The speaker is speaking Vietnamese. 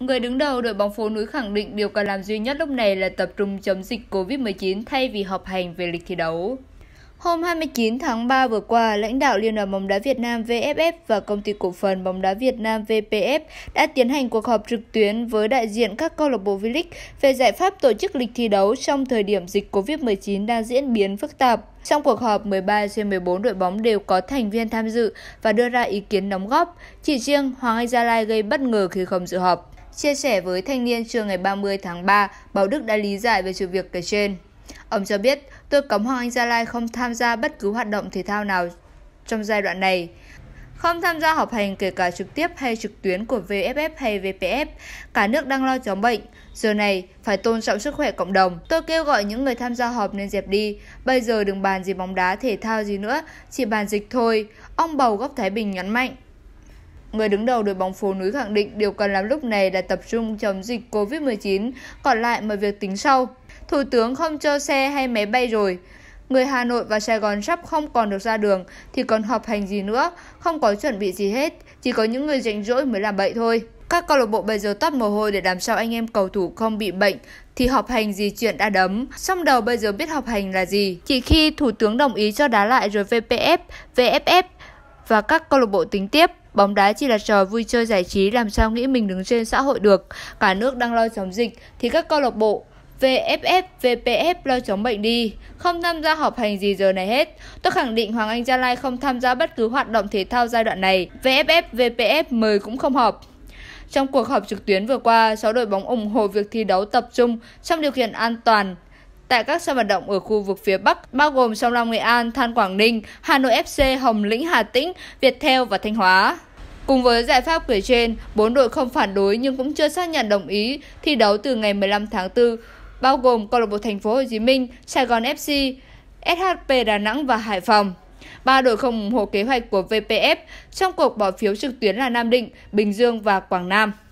Người đứng đầu đội bóng phố núi khẳng định điều cần làm duy nhất lúc này là tập trung chống dịch COVID-19 thay vì họp hành về lịch thi đấu. Hôm 29 tháng 3 vừa qua, lãnh đạo Liên đoàn bóng đá Việt Nam VFF và công ty cổ phần bóng đá Việt Nam VPF đã tiến hành cuộc họp trực tuyến với đại diện các câu lạc bộ V-League về giải pháp tổ chức lịch thi đấu trong thời điểm dịch COVID-19 đang diễn biến phức tạp. Trong cuộc họp, 13 trên 14 đội bóng đều có thành viên tham dự và đưa ra ý kiến đóng góp. Chỉ riêng Hoàng Anh Gia Lai gây bất ngờ khi không dự họp. Chia sẻ với thanh niên trưa ngày 30 tháng 3, Bảo Đức đã lý giải về sự việc kể trên. Ông cho biết, tôi cấm Hoàng Anh Gia Lai không tham gia bất cứ hoạt động thể thao nào trong giai đoạn này. Không tham gia họp hành kể cả trực tiếp hay trực tuyến của VFF hay VPF, cả nước đang lo chống bệnh. Giờ này, phải tôn trọng sức khỏe cộng đồng. Tôi kêu gọi những người tham gia họp nên dẹp đi. Bây giờ đừng bàn gì bóng đá, thể thao gì nữa, chỉ bàn dịch thôi. Ông Bầu góc Thái Bình nhấn mạnh. Người đứng đầu đội bóng phố núi khẳng định điều cần làm lúc này là tập trung chống dịch COVID-19, còn lại mọi việc tính sau. Thủ tướng không cho xe hay máy bay rồi. Người Hà Nội và Sài Gòn sắp không còn được ra đường thì còn họp hành gì nữa, không có chuẩn bị gì hết, chỉ có những người rảnh rỗi mới làm bậy thôi. Các câu lạc bộ bây giờ tắt mồ hôi để làm sao anh em cầu thủ không bị bệnh thì họp hành gì chuyện đã đấm. Xong đầu bây giờ biết họp hành là gì. Chỉ khi Thủ tướng đồng ý cho đá lại rồi VPF, VFF và các câu lạc bộ tính tiếp. Bóng đá chỉ là trò vui chơi giải trí làm sao nghĩ mình đứng trên xã hội được. Cả nước đang lo chống dịch thì các câu lạc bộ VFF, VPF lo chống bệnh đi, không tham gia họp hành gì giờ này hết. Tôi khẳng định Hoàng Anh Gia Lai không tham gia bất cứ hoạt động thể thao giai đoạn này. VFF, VPF mời cũng không họp. Trong cuộc họp trực tuyến vừa qua, 6 đội bóng ủng hộ việc thi đấu tập trung trong điều kiện an toàn, tại các sân vận động ở khu vực phía Bắc, bao gồm Sông Lam Nghệ An, Than Quảng Ninh, Hà Nội FC, Hồng Lĩnh Hà Tĩnh, Viettel và Thanh Hóa. Cùng với giải pháp kể trên, bốn đội không phản đối nhưng cũng chưa xác nhận đồng ý thi đấu từ ngày 15 tháng 4, bao gồm câu lạc bộ Thành phố Hồ Chí Minh, Sài Gòn FC, SHP Đà Nẵng và Hải Phòng. Ba đội không ủng hộ kế hoạch của VPF trong cuộc bỏ phiếu trực tuyến là Nam Định, Bình Dương và Quảng Nam.